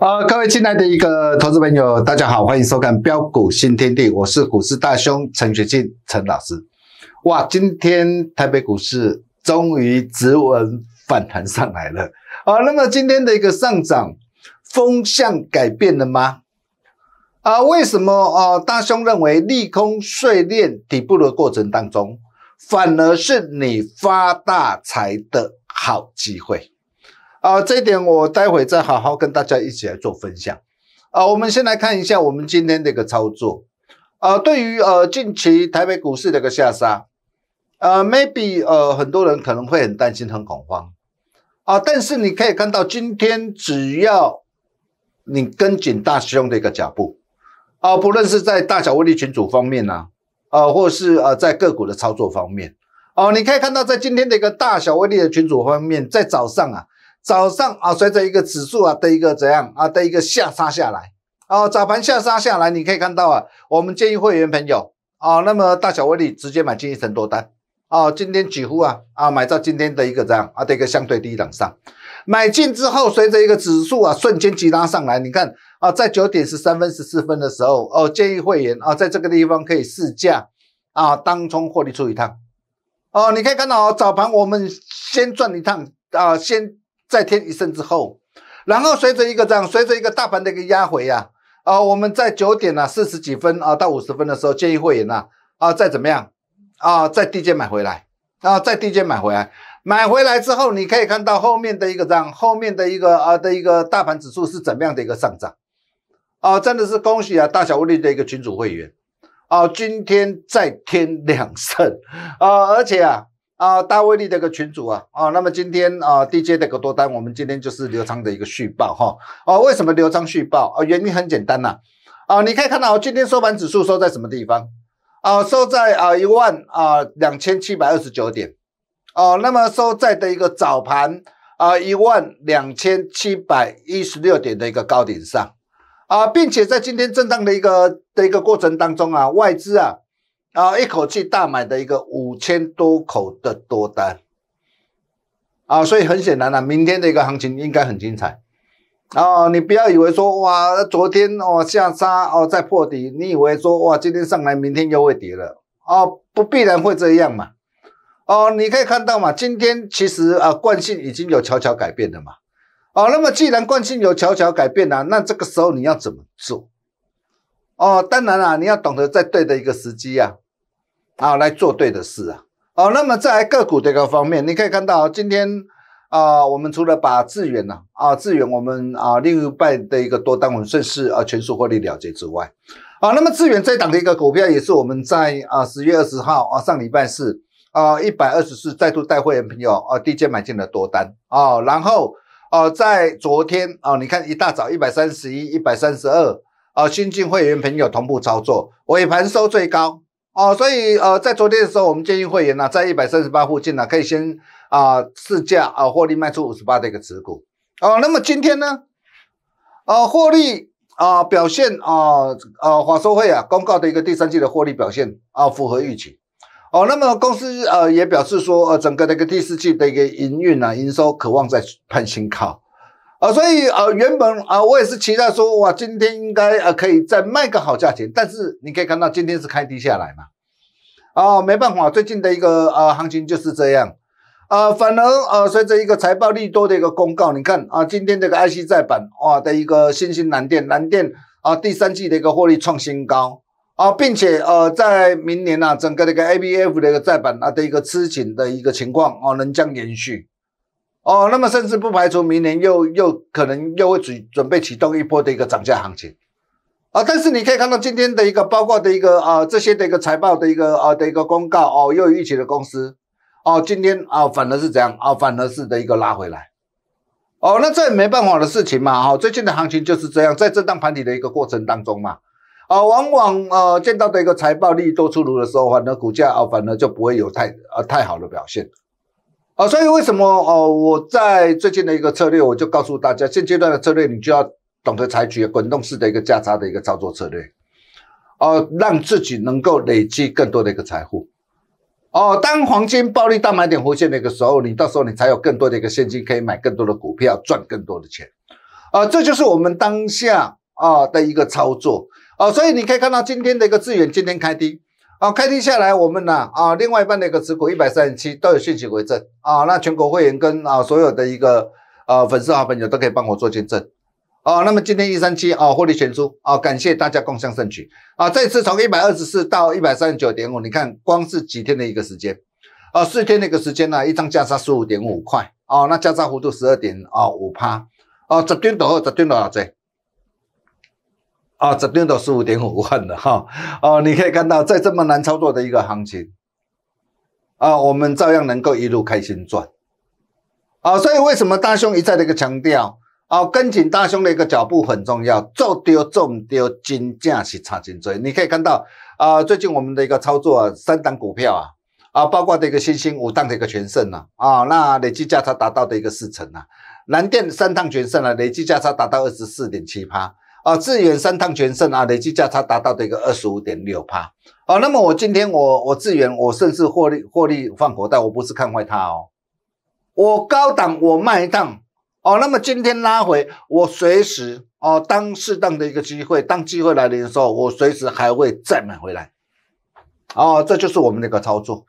啊，各位亲爱的一个投资朋友，大家好，欢迎收看标股新天地，我是股市大兄陈学进陈老师。哇，今天台北股市终于止稳反弹上来了。啊，那么今天的一个上涨风向改变了吗？啊，为什么啊？大兄认为利空碎裂底部的过程当中，反而是你发大财的好机会。啊，这一点我待会再好好跟大家一起来做分享。啊，我们先来看一下我们今天的一个操作。啊，对于呃近期台北股市的一个下杀，啊，maybe 呃很多人可能会很担心、很恐慌啊。但是你可以看到，今天只要你跟紧大兄的一个脚步，啊，不论是在大小威力群组方面呢，啊，或是呃在个股的操作方面，哦，你可以看到在今天的一个大小威力的群组方面，在早上啊。早上啊，随着一个指数啊的一个怎样啊的一个下杀下来，哦早盘下杀下来，你可以看到啊，我们建议会员朋友啊，那么大小威力直接买进一层多单，哦，今天几乎啊啊买到今天的一个这样啊的一个相对低档上，买进之后，随着一个指数啊瞬间急拉上来，你看啊，在九点十三分、十四分的时候，哦，建议会员啊，在这个地方可以试驾啊，当冲获利出一趟，哦，你可以看到早盘我们先赚一趟啊，先。再添一升之后，然后随着一个样，随着一个大盘的一个压回呀，啊，我们在九点啊，四十几分啊到五十分的时候，建议会员呐啊再怎么样啊再低点买回来，啊再低点买回来，买回来之后你可以看到后面的一个样，后面的一个啊的一个大盘指数是怎么样的一个上涨，啊真的是恭喜啊大小无力的一个群主会员，啊今天再添两升啊，而且啊。啊，大威力的一个群主啊，哦，那么今天啊，DJ 的一个多单，我们今天就是刘昌的一个续报哈，哦，为什么刘昌续报啊？原因很简单呐，啊，你可以看到今天收盘指数收在什么地方啊？收在啊一万啊两千七百二十九点，哦，那么收在的一个早盘啊一万两千七百一十六点的一个高点上，啊，并且在今天震荡的一个的一个过程当中啊，外资啊。啊，一口气大买的一个五千多口的多单，啊，所以很显然呢，明天的一个行情应该很精彩。哦，你不要以为说哇，昨天哦下杀哦再破底，你以为说哇今天上来，明天又会跌了？哦，不必然会这样嘛。哦，你可以看到嘛，今天其实啊惯性已经有悄悄改变了嘛。哦，那么既然惯性有悄悄改变了，那这个时候你要怎么做？哦，当然啦，你要懂得在对的一个时机啊，啊来做对的事啊。哦，那么在个股的一个方面，你可以看到今天啊，我们除了把智远呢，啊智远我们啊另一半的一个多单我们顺势啊全数获利了结之外，啊那么智远在档的一个股票也是我们在啊十月二十号啊上礼拜四啊一百二十四再度带会员朋友啊低阶买进的多单啊，然后啊在昨天啊你看一大早一百三十一一百三十二。呃，新进会员朋友同步操作，尾盘收最高哦，所以呃，在昨天的时候，我们建议会员呢，在一百三十八附近呢，可以先啊试价啊获利卖出五十八的一个持股啊。那么今天呢，啊获利啊表现啊呃华收会啊公告的一个第三季的获利表现啊符合预期哦。那么公司呃也表示说，呃整个的一个第四季的一个营运啊，营收渴望在攀新高。啊，所以啊，原本啊，我也是期待说，哇，今天应该啊可以再卖个好价钱。但是你可以看到，今天是开低下来嘛，啊，没办法，最近的一个啊行情就是这样。啊，反而啊，随着一个财报利多的一个公告，你看啊，今天这个 I C 再版哇的一个新兴蓝电，蓝电啊第三季的一个获利创新高啊，并且呃，在明年啊，整个这个 A B F 的一个再版啊的一个吃紧的一个情况啊，仍将延续。哦，那么甚至不排除明年又又可能又会准准备启动一波的一个涨价行情啊！但是你可以看到今天的一个包括的一个啊这些的一个财报的一个啊的一个公告哦，又有疫情的公司哦，今天啊反而是怎样啊反而是的一个拉回来哦，那这也没办法的事情嘛！哈，最近的行情就是这样，在震荡盘底的一个过程当中嘛，啊，往往呃见到的一个财报利多出炉的时候，反而股价啊反而就不会有太啊太好的表现。啊，所以为什么哦？我在最近的一个策略，我就告诉大家，现阶段的策略，你就要懂得采取滚动式的一个价差的一个操作策略，哦，让自己能够累积更多的一个财富，哦，当黄金暴利大买点浮现的一个时候，你到时候你才有更多的一个现金可以买更多的股票，赚更多的钱，啊，这就是我们当下啊的一个操作，哦，所以你可以看到今天的一个资源，今天开低。好，开庭下来，我们呢啊，另外一半的一个持股一百三十七都有信息为证啊，那全国会员跟啊所有的一个呃粉丝好朋友都可以帮我做见证。啊。那么今天一三七啊，获利全出啊，感谢大家共襄盛举啊，这次从一百二十四到一百三十九点五，你看光是几天的一个时间啊，四天的一个时间呢，一张加差十五点五块啊，那加差幅度十二点啊五趴啊，直盯斗二，直盯斗二啊，这边都十五点五万了哈！哦，你可以看到，在这么难操作的一个行情，啊，我们照样能够一路开心赚。啊，所以为什么大兄一再的一个强调，啊，跟紧大兄的一个脚步很重要，做丢做丢，金价是差金追。你可以看到，啊，最近我们的一个操作，三档股票啊，啊，包括的一个新兴五档的一个全胜啊，啊，那累计价差达到的一个四成啊，南电三档全胜了，累计价差达到二十四点七八。啊，致远三趟全胜啊，累计价差达到的一个二十五点六八啊。那么我今天我我致远我甚至获利获利放火，但我不是看坏它哦。我高档我卖一趟哦。那么今天拉回我随时哦，当适当的一个机会，当机会来临的时候，我随时还会再买回来。哦，这就是我们的一个操作。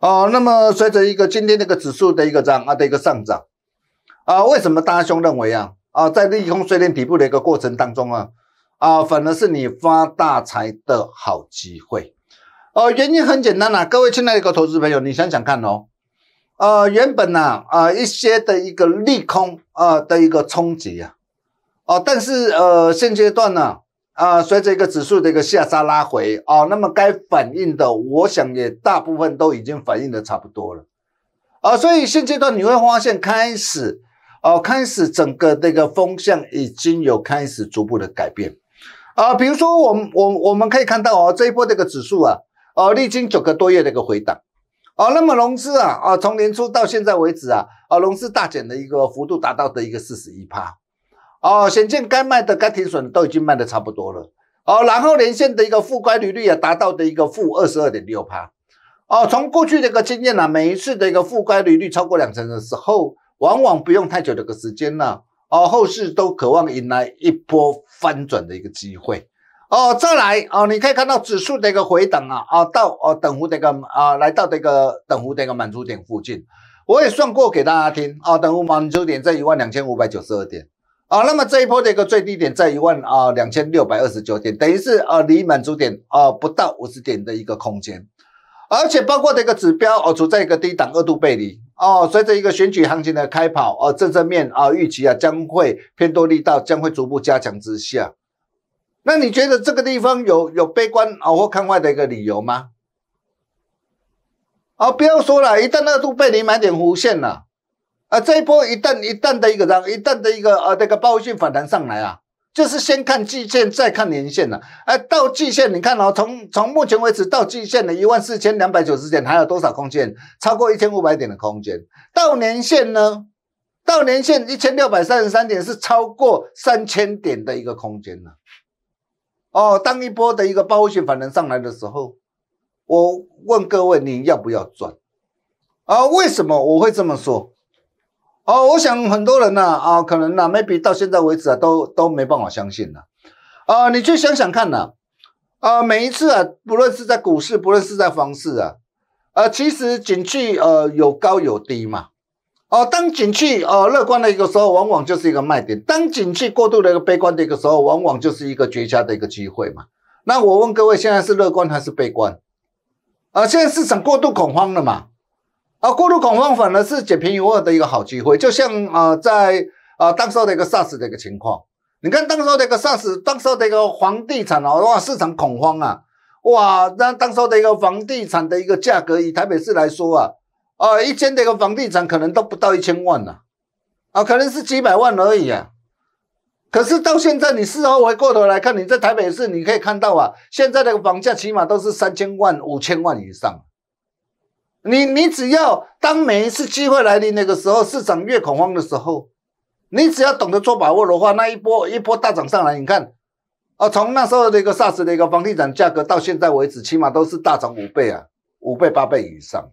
哦，那么随着一个今天那个指数的一个涨啊的一个上涨啊，为什么大兄认为啊？啊，在利空碎裂底部的一个过程当中啊，啊，反而是你发大财的好机会。呃，原因很简单啊，各位亲爱的一个投资朋友，你想想看哦。呃，原本呢，啊，一些的一个利空啊的一个冲击啊，哦，但是呃，现阶段呢，啊，随着一个指数的一个下杀拉回啊，那么该反应的，我想也大部分都已经反应的差不多了。啊，所以现阶段你会发现开始。哦，开始整个这个风向已经有开始逐步的改变，啊，比如说我们我我们可以看到哦，这一波这个指数啊，哦，历经九个多月的一个回档，哦，那么融资啊，啊，从年初到现在为止啊，啊，融资大减的一个幅度达到的一个四十一趴，哦，显见该卖的该停损都已经卖的差不多了，哦，然后连线的一个负乖率率也达到的一个负二十二点六趴，哦，从过去的一个经验呢，每一次的一个负乖率率超过两成的时候。往往不用太久的一个时间呢，哦，后市都渴望迎来一波翻转的一个机会，哦，再来，哦，你可以看到指数的一个回档啊，啊，到哦等幅的一个啊，来到这个等幅的一个满足点附近，我也算过给大家听啊，等幅满足点在一万两千五百九十二点，啊，那么这一波的一个最低点在一万啊两千六百二十九点，等于是啊离满足点啊不到五十点的一个空间。而且包括这个指标哦，处在一个低档二度背离哦，随着一个选举行情的开跑哦，正正面啊预期啊将会偏多力道，将会逐步加强之下，那你觉得这个地方有有悲观啊或看坏的一个理由吗？啊，不用说了，一旦二度背离买点弧线了，啊，这一波一旦一旦的一个让一旦的一个啊那个暴性反弹上来啊。就是先看季线，再看年线了。哎，到季线，你看哦，从从目前为止到季线的一万四千两百九十点，还有多少空间？超过一千五百点的空间。到年线呢？到年线一千六百三十三点，是超过三千点的一个空间了。哦，当一波的一个包复反弹上来的时候，我问各位，你要不要赚？啊，为什么我会这么说？哦，我想很多人呢、啊，可能呐，maybe 到现在为止啊，都都没办法相信了、啊，你去想想看呐，啊，每一次啊，不论是在股市，不论是在房市啊，呃，其实景气呃有高有低嘛。哦，当景气呃乐观的一个时候，往往就是一个卖点；当景气过度的一个悲观的一个时候，往往就是一个绝佳的一个机会嘛。那我问各位，现在是乐观还是悲观？啊，现在市场过度恐慌了嘛？啊，过度恐慌反而是捡便宜货的一个好机会，就像啊在啊当时的一个 SARS 的一个情况，你看当时的一个 SARS，当时的一个房地产哦哇市场恐慌啊哇那当时的一个房地产的一个价格以台北市来说啊啊一间一个房地产可能都不到一千万呐啊可能是几百万而已啊，可是到现在你事后回过头来看你在台北市你可以看到啊现在的房价起码都是三千万五千万以上。你你只要当每一次机会来临那个时候，市场越恐慌的时候，你只要懂得做把握的话，那一波一波大涨上来，你看，啊，从那时候的一个 SARS 的一个房地产价格到现在为止，起码都是大涨五倍啊，五倍八倍以上。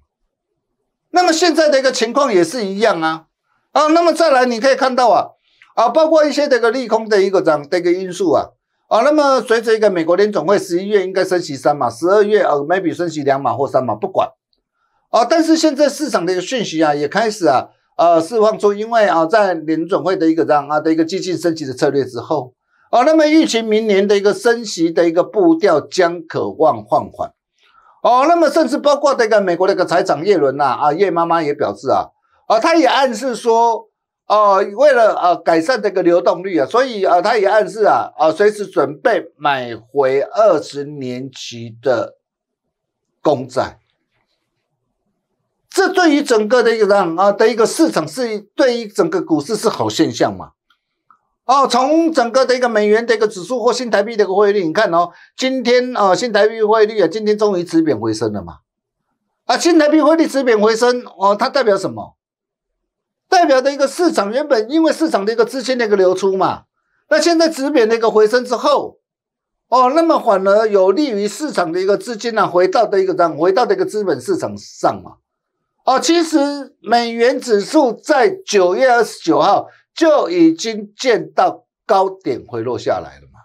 那么现在的一个情况也是一样啊，啊，那么再来你可以看到啊，啊，包括一些这个利空的一个涨的一个因素啊，啊，那么随着一个美国联总会十一月应该升息三码，十二月啊 maybe 升息两码或三码，不管。啊！但是现在市场的一个讯息啊，也开始啊，呃，释放出，因为啊，在联准会的一个这样啊的一个积极升级的策略之后，啊，那么预期明年的一个升息的一个步调将渴望放缓。哦，那么甚至包括这个美国一个财长耶伦呐，啊，耶妈妈也表示啊，啊，他也暗示说，哦，为了呃改善这个流动率啊，所以啊，他也暗示啊，啊，随时准备买回二十年期的公债。这对于整个的一个让啊的一个市场，是对于整个股市是好现象嘛？哦，从整个的一个美元的一个指数或新台币的一个汇率，你看哦，今天啊，新台币汇率啊，今天终于止贬回升了嘛？啊，新台币汇率止贬回升哦，它代表什么？代表的一个市场原本因为市场的一个资金的一个流出嘛，那现在止贬的一个回升之后，哦，那么反而有利于市场的一个资金呢回到的一个让回到的一个资本市场上嘛？哦，其实美元指数在九月二十九号就已经见到高点回落下来了嘛。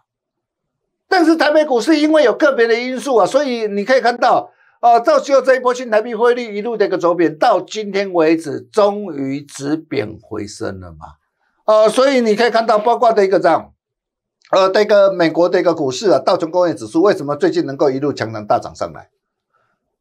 但是台北股市因为有个别的因素啊，所以你可以看到，啊，到最后这一波新台币汇率一路的一个走贬，到今天为止终于止贬回升了嘛。啊，所以你可以看到包括的一个这样，呃，这个美国的一个股市啊，道琼工业指数为什么最近能够一路强强大涨上来？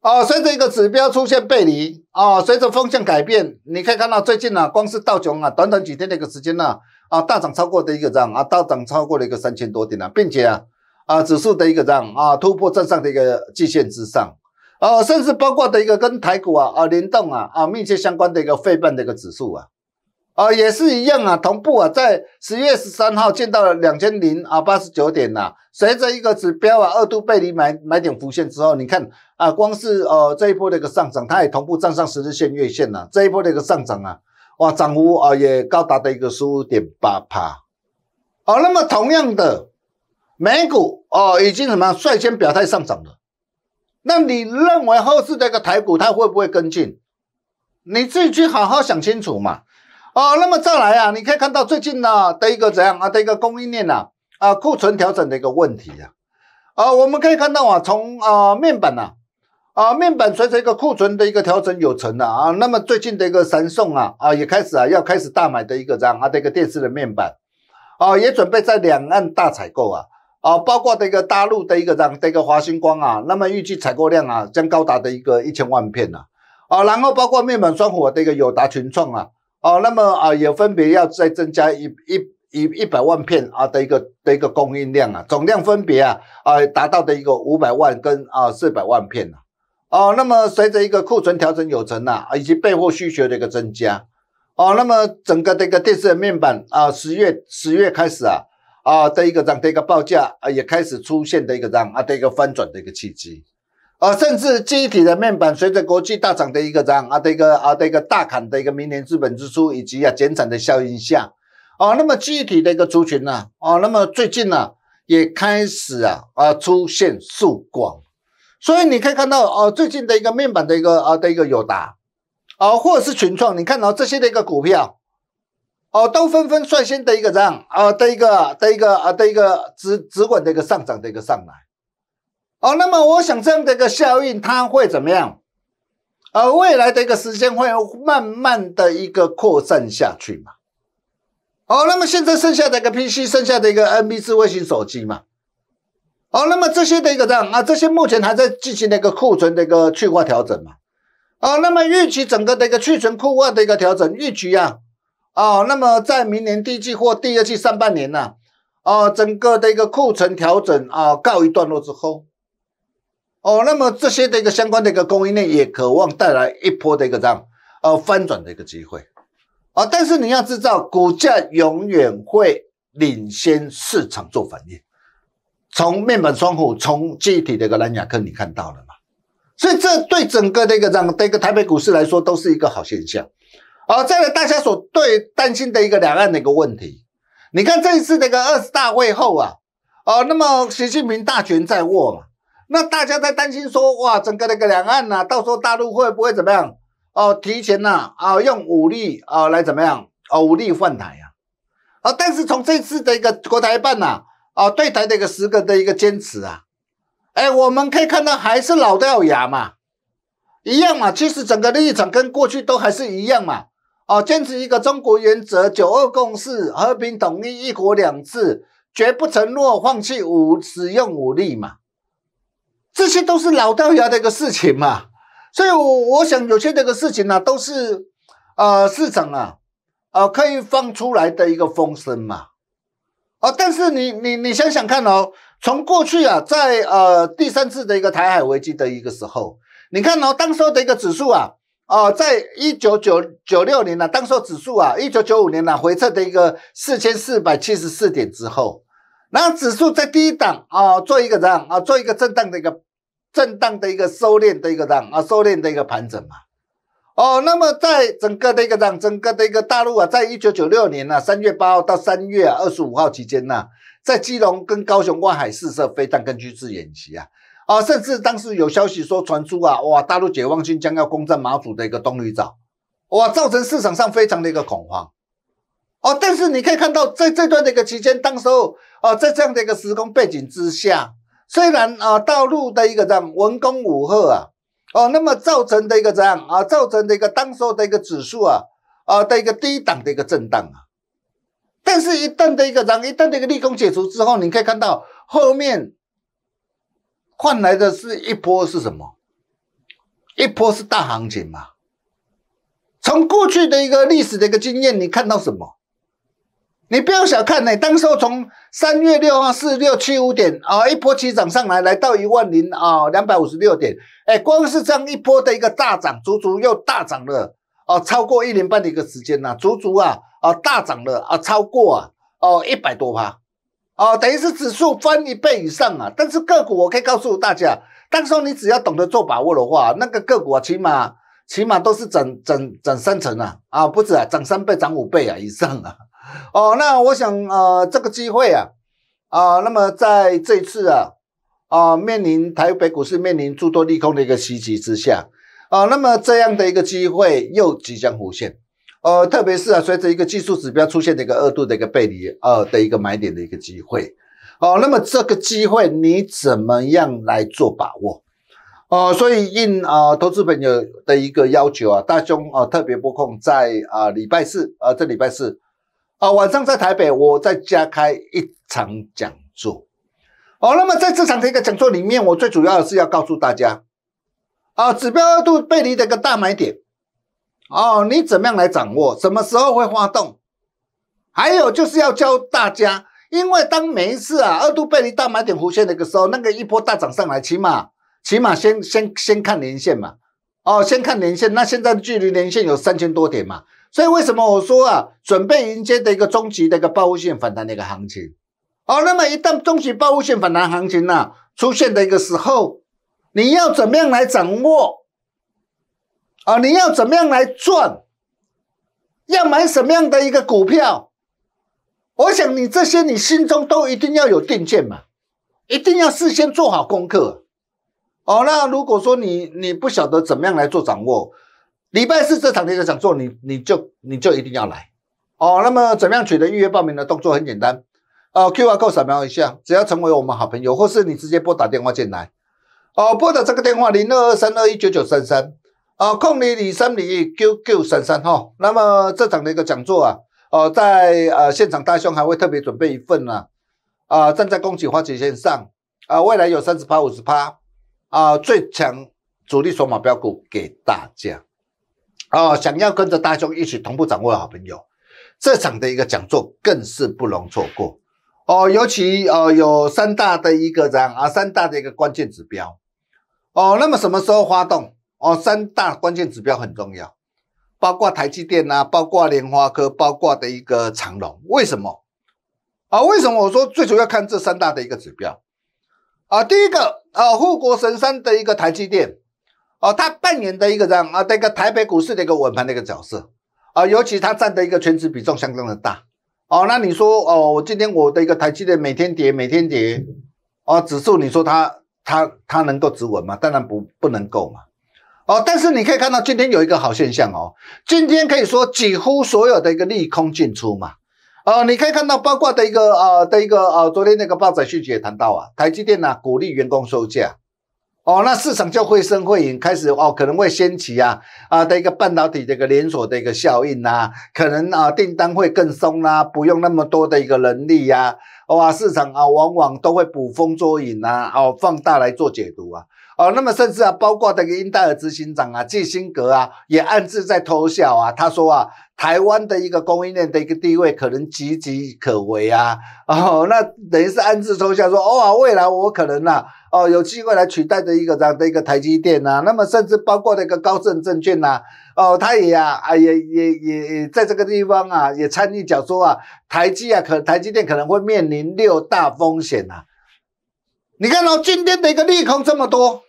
哦，随着一个指标出现背离，哦，随着风向改变，你可以看到最近呢，光是道琼啊，短短几天的一个时间呢，啊，大涨超过的一个涨啊，大涨超过了一个三千多点啊，并且啊，啊，指数的一个涨啊，突破正上的一个极限之上，哦，甚至包括的一个跟台股啊啊联动啊啊密切相关的一个费半的一个指数啊。啊，也是一样啊，同步啊，在十月十三号见到了两千零啊八十九点呐。随着一个指标啊，二度背离买买点浮现之后，你看啊，光是呃这一波的一个上涨，它也同步站上十日线、月线了。这一波的一个上涨啊，哇，涨幅啊也高达的一个十五点八帕。哦，那么同样的美股哦，已经什么率先表态上涨了。那你认为后市这个台股它会不会跟进？你自己去好好想清楚嘛。哦，那么再来啊，你可以看到最近呢的一个怎样啊的一个供应链呐啊库存调整的一个问题啊，啊我们可以看到啊从啊面板呐啊面板随着一个库存的一个调整有成了啊，那么最近的一个神送啊啊也开始啊要开始大买的一个这样啊的一个电视的面板，啊也准备在两岸大采购啊啊包括这个大陆的一个这样的一个华星光啊，那么预计采购量啊将高达的一个一千万片呐啊然后包括面板双火的一个友达群创啊。哦，那么啊，也分别要再增加一一一一百万片啊的一个的一个供应量啊，总量分别啊啊达到的一个五百万跟啊四百万片啊。哦，那么随着一个库存调整有成呐，以及备货需求的一个增加，哦，那么整个这个电视的面板啊，十月十月开始啊啊的一个涨的一个报价啊也开始出现的一个涨啊的一个翻转的一个契机。啊，甚至忆体的面板，随着国际大涨的一个涨啊，的一个啊的一个大砍的一个明年资本支出以及啊减产的效应下，啊，那么忆体的一个族群呢，啊，那么最近呢也开始啊啊出现曙光，所以你可以看到啊，最近的一个面板的一个啊的一个友达，啊，或者是群创，你看到这些的一个股票，哦，都纷纷率先的一个涨啊的一个的一个啊的一个直直管的一个上涨的一个上来。哦，那么我想这样的一个效应，它会怎么样？呃，未来的一个时间会慢慢的一个扩散下去嘛？哦，那么现在剩下的一个 PC，剩下的一个 NB 智卫星手机嘛？哦，那么这些的一个这样啊，这些目前还在进行的一个库存的一个去化调整嘛？哦，那么预期整个的一个去存库化的一个调整预期呀？哦，那么在明年第一季或第二季上半年呢？啊，整个的一个库存调整啊，告一段落之后。哦，那么这些的一个相关的一个供应链也渴望带来一波的一个这样呃翻转的一个机会啊！但是你要知道，股价永远会领先市场做反应。从面板、窗户，从具体的一个蓝雅克，你看到了吗？所以这对整个的一个这样的一个台北股市来说，都是一个好现象。哦，再来大家所对担心的一个两岸的一个问题，你看这一次那个二十大会后啊，哦，那么习近平大权在握嘛。那大家在担心说哇，整个那个两岸呐，到时候大陆会不会怎么样？哦，提前呐啊，用武力啊来怎么样？啊，武力换台呀？啊，但是从这次的一个国台办呐啊，对台的一个时刻的一个坚持啊，哎，我们可以看到还是老掉牙嘛，一样嘛。其实整个立场跟过去都还是一样嘛。哦，坚持一个中国原则，九二共识，和平统一，一国两制，绝不承诺放弃武使用武力嘛。这些都是老掉牙的一个事情嘛，所以，我我想有些这个事情呢，都是，啊，市场啊，啊，可以放出来的一个风声嘛，啊，但是你你你想想看哦，从过去啊，在呃第三次的一个台海危机的一个时候，你看哦，当时候的一个指数啊，哦，在一九九九六年呢，当候指数啊，一九九五年呢，回撤的一个四千四百七十四点之后。然后指数在低档啊，做一个样啊，做一个震荡的一个震荡的一个收敛的一个样啊，收敛的一个盘整嘛。哦，那么在整个的一个样，整个的一个大陆啊，在一九九六年啊，三月八号到三月二十五号期间啊，在基隆跟高雄外海试射飞弹跟军事演习啊啊，甚至当时有消息说传出啊，哇，大陆解放军将要攻占马祖的一个东莒岛，哇，造成市场上非常的一个恐慌。哦，但是你可以看到，在这段的一个期间，当时候，哦，在这样的一个时空背景之下，虽然啊，大陆的一个这样文攻武吓啊，哦，那么造成的一个这样啊，造成的一个当时候的一个指数啊，啊的一个低档的一个震荡啊，但是一旦的一个这样，一旦的一个利空解除之后，你可以看到后面换来的是一波是什么？一波是大行情嘛？从过去的一个历史的一个经验，你看到什么？你不要小看呐！当候从三月六号四六七五点啊，一波起涨上来，来到一万零啊两百五十六点，哎，光是这样一波的一个大涨，足足又大涨了啊，超过一年半的一个时间呐，足足啊啊大涨了啊，超过啊哦一百多趴哦，等于是指数翻一倍以上啊！但是个股，我可以告诉大家，当候你只要懂得做把握的话，那个个股啊，起码起码都是涨涨涨三成啊啊不止啊涨三倍涨五倍啊以上啊！哦，那我想啊，这个机会啊，啊，那么在这一次啊，啊，面临台北股市面临诸多利空的一个袭击之下，啊，那么这样的一个机会又即将浮现，呃，特别是啊，随着一个技术指标出现的一个二度的一个背离，呃，的一个买点的一个机会，哦，那么这个机会你怎么样来做把握？哦，所以应啊，投资朋友的一个要求啊，大兄啊，特别播控在啊，礼拜四啊，这礼拜四。啊，晚上在台北，我在家开一场讲座。好，那么在这场的一个讲座里面，我最主要的是要告诉大家，啊，指标二度背离的一个大买点，哦，你怎么样来掌握，什么时候会发动？还有就是要教大家，因为当每一次啊二度背离大买点弧现的个时候，那个一波大涨上来，起码起码先先先看连线嘛，哦，先看连线，那现在距离连线有三千多点嘛。所以为什么我说啊，准备迎接的一个终极的一个爆发性反弹的一个行情，哦，那么一旦终极爆发性反弹行情呢出现的一个时候，你要怎么样来掌握啊？你要怎么样来赚？要买什么样的一个股票？我想你这些你心中都一定要有定见嘛，一定要事先做好功课。哦，那如果说你你不晓得怎么样来做掌握。礼拜四这场的一个讲座，你你就你就一定要来哦。那么，怎样取得预约报名的动作很简单，呃，Q R Code 扫描一下，只要成为我们好朋友，或是你直接拨打电话进来，哦，拨打这个电话零二二三二一九九三三，啊，空里里三里一九九三三哈。那么这场的一个讲座啊，呃，在呃现场大兄还会特别准备一份呢，啊，站在供给化解线上，啊，未来有三十趴五十趴，啊，最强主力筹码标股给大家。啊，想要跟着大兄一起同步掌握的好朋友，这场的一个讲座更是不容错过哦。尤其呃，有三大的一个这样啊，三大的一个关键指标哦。那么什么时候发动哦？三大关键指标很重要，包括台积电呐，包括莲花科，包括的一个长隆。为什么啊？为什么我说最主要看这三大的一个指标啊？第一个啊，护国神山的一个台积电。哦，他扮演的一个这样啊，的一个台北股市的一个稳盘的一个角色啊，尤其他占的一个全值比重相当的大哦。那你说哦，我今天我的一个台积电每天跌，每天跌哦，指数你说它它它能够止稳吗？当然不不能够嘛。哦，但是你可以看到今天有一个好现象哦，今天可以说几乎所有的一个利空进出嘛。哦，你可以看到包括的一个啊的一个啊，昨天那个报纸续集也谈到啊，台积电呢鼓励员工休假。哦，那市场就会生会影，开始哦，可能会掀起啊啊的一个半导体一个连锁的一个效应呐，可能啊订单会更松啦，不用那么多的一个人力呀，哇，市场啊往往都会捕风捉影啊，哦，放大来做解读啊，哦，那么甚至啊，包括这个英戴尔执行长啊，季辛格啊，也暗自在偷笑啊，他说啊，台湾的一个供应链的一个地位可能岌岌可危啊，哦，那等于是暗自偷笑说，哦啊，未来我可能呐。哦，有机会来取代的一个这样的一个台积电呐，那么甚至包括那个高盛证券呐，哦，他也啊也也也也在这个地方啊，也参与讲说啊，台积啊可台积电可能会面临六大风险呐。你看哦，今天的一个利空这么多，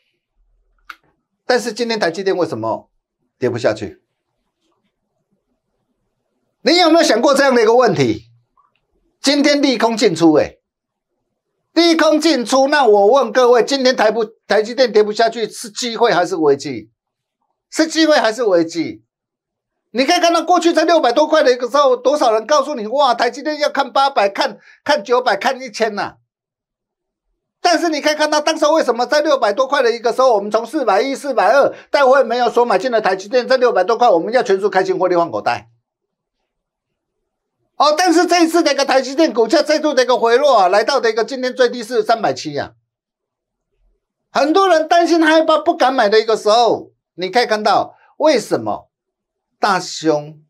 但是今天台积电为什么跌不下去？你有没有想过这样的一个问题？今天利空进出诶。低空进出，那我问各位，今天台不台积电跌不下去是机会还是危机？是机会还是危机？你可以看到过去在六百多块的一个时候，多少人告诉你哇，台积电要看八百，看看九百，看一千呐。但是你可以看到当时为什么在六百多块的一个时候，我们从四百一、四百二，但我也没有说买进了台积电在六百多块，我们要全数开新获利换口袋。哦，但是这一次那个台积电股价再度的一个回落，啊，来到的一个今天最低是三百七呀。很多人担心害怕不敢买的一个时候，你可以看到为什么大胸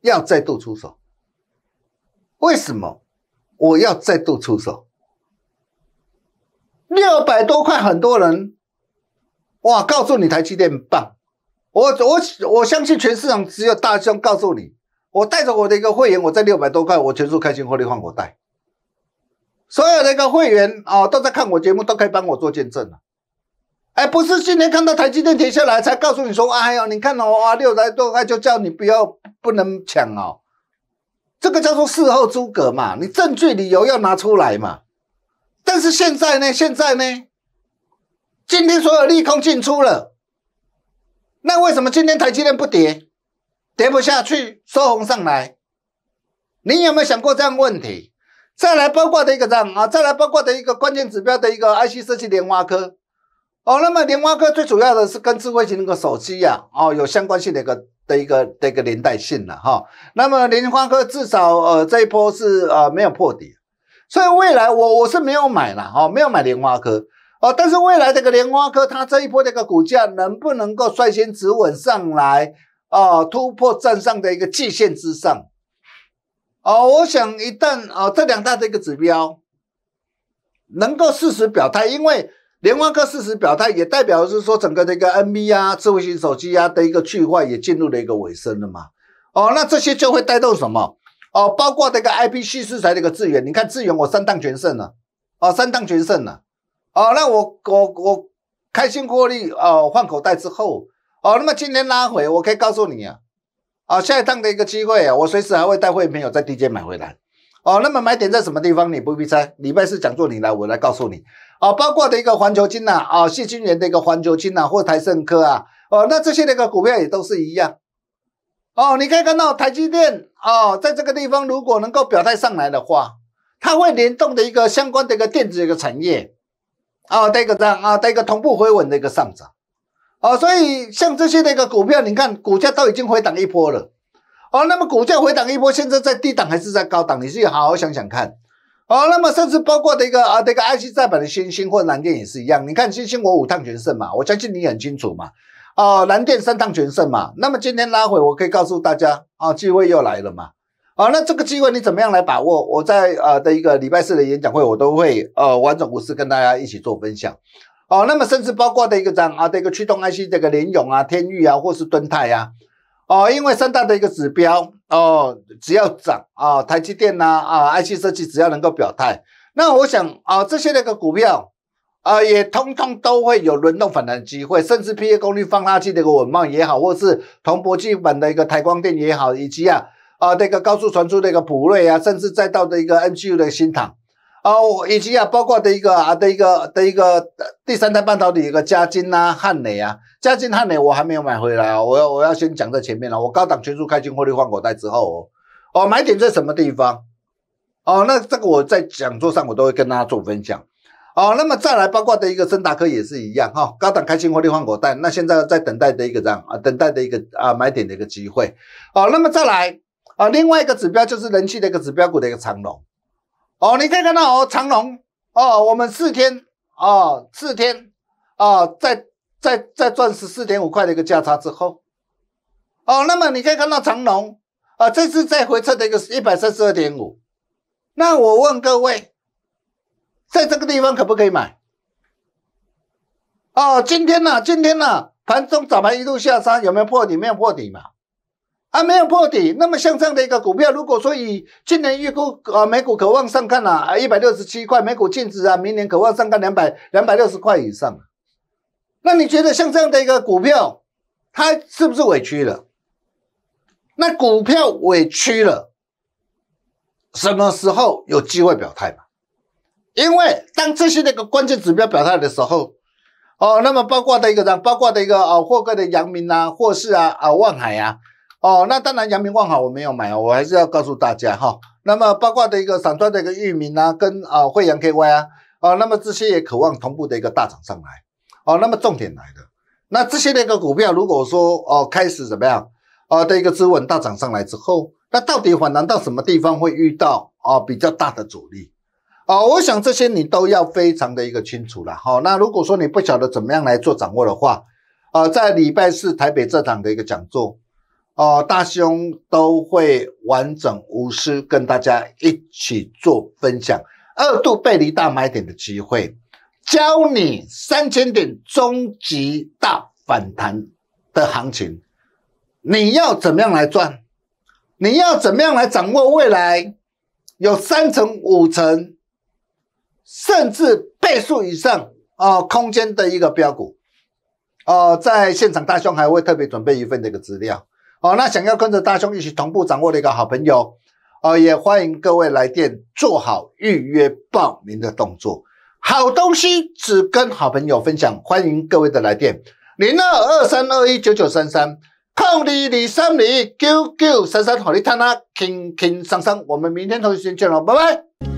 要再度出手？为什么我要再度出手？六百多块，很多人哇！告诉你，台积电棒，我我我相信全市场只有大胸告诉你。我带着我的一个会员，我在六百多块，我全数开心获利，换我带。所有的一个会员啊，都在看我节目，都可以帮我做见证了。哎，不是今天看到台积电跌下来才告诉你说，哎呦，你看哦，哇，六百多块就叫你不要不能抢哦。这个叫做事后诸葛嘛，你证据理由要拿出来嘛。但是现在呢，现在呢，今天所有利空进出了，那为什么今天台积电不跌？跌不下去，收红上来。你有没有想过这样问题？再来包括的一个这样啊，再来包括的一个关键指标的一个 IC 设计莲花科哦。那么莲花科最主要的是跟智慧型那个手机呀哦有相关性的一个的一个的一个连带性了哈。那么莲花科至少呃这一波是呃没有破底，所以未来我我是没有买了哦，没有买莲花科哦。但是未来这个莲花科它这一波这个股价能不能够率先止稳上来？啊，突破站上的一个界限之上，哦，我想一旦啊这两大的一个指标能够适时表态，因为联发科适时表态也代表是说整个的一个 n v 啊、a 智慧型手机啊的一个去化也进入了一个尾声了嘛，哦，那这些就会带动什么？哦，包括这个 IP c 素材的一个资源，你看资源我三档全胜了，哦，三档全胜了，哦，那我我我开心获利哦，换口袋之后。哦，那么今天拉回，我可以告诉你啊，啊下一趟的一个机会啊，我随时还会带会员朋友在低阶买回来。哦，那么买点在什么地方？你不必猜，礼拜四讲座你来，我来告诉你。哦，包括的一个环球金呐，啊谢金元的一个环球金呐，或台盛科啊，哦那这些那个股票也都是一样。哦，你可以看到台积电哦，在这个地方如果能够表态上来的话，它会联动的一个相关的一个电子一个产业，啊带一个啊带一个同步回稳的一个上涨。哦，所以像这些那个股票，你看股价都已经回档一波了。哦，那么股价回档一波，现在在低档还是在高档？你自己好好想想看。哦，那么甚至包括的一个啊，这个爱基再版的星星或者蓝电也是一样。你看星星，我五趟全胜嘛，我相信你很清楚嘛。哦，蓝电三趟全胜嘛。那么今天拉回，我可以告诉大家，啊，机会又来了嘛。哦，那这个机会你怎么样来把握？我在啊的一个礼拜四的演讲会，我都会呃完整股市跟大家一起做分享。哦，那么甚至包括的一个涨啊，的一个驱动 IC 这个联咏啊、天域啊，或是敦泰呀，哦，因为三大的一个指标哦，只要涨啊，台积电呐啊，IC 设计只要能够表态，那我想啊，这些的一个股票啊，也通通都会有轮动反弹机会，甚至 P A 功率放大器的一个稳茂也好，或是同博基本的一个台光电也好，以及啊啊这个高速传输的一个普瑞啊，甚至再到的一个 n G U 的新唐。哦，以及啊，包括的一个啊的一个的一个第三代半导体，一个嘉金呐、汉磊啊，嘉金汉磊我还没有买回来啊，我要我要先讲在前面了。我高档全数开进获利换口袋之后哦，哦，买点在什么地方？哦，那这个我在讲座上我都会跟大家做分享。哦，那么再来包括的一个森达科也是一样哈，高档开进获利换口袋，那现在在等待的一个这样啊，等待的一个啊买点的一个机会。哦，那么再来啊，另外一个指标就是人气的一个指标股的一个长龙。哦，你可以看到哦，长龙哦，我们四天哦，四天哦，在在在赚十四点五块的一个价差之后，哦，那么你可以看到长龙啊，这次再回撤的一个一百三十二点五，那我问各位，在这个地方可不可以买？哦，今天呢，今天呢，盘中早盘一路下杀，有没有破底没有破底嘛？啊，没有破底，那么像这样的一个股票，如果说以今年预估啊，每股渴望上看啊，一百六十七块每股净值啊，明年渴望上看两百两百六十块以上，那你觉得像这样的一个股票，它是不是委屈了？那股票委屈了，什么时候有机会表态嘛？因为当这些那个关键指标表态的时候，哦，那么包括的一个包括的一个啊，霍客的阳明啊，霍市啊，啊，望海啊。哦，那当然，阳明万好我没有买哦，我还是要告诉大家哈。那么八卦的一个散装的一个域名啊，跟啊惠阳 KY 啊，啊，那么这些也渴望同步的一个大涨上来。哦，那么重点来的，那这些那个股票如果说哦开始怎么样啊的一个资稳大涨上来之后，那到底反弹到什么地方会遇到啊比较大的阻力？啊，我想这些你都要非常的一个清楚了。哈，那如果说你不晓得怎么样来做掌握的话，啊，在礼拜四台北这场的一个讲座。哦，大兄都会完整无私跟大家一起做分享，二度背离大买点的机会，教你三千点终极大反弹的行情，你要怎么样来赚？你要怎么样来掌握未来有三成、五成，甚至倍数以上哦空间的一个标股？哦，在现场大兄还会特别准备一份这个资料。哦，那想要跟着大兄一起同步掌握的一个好朋友，哦，也欢迎各位来电做好预约报名的动作。好东西只跟好朋友分享，欢迎各位的来电，零二二三二一九九三三，康里你三里，QQ 三三好，你探啊，轻轻松松，我们明天同一时间见喽，拜拜。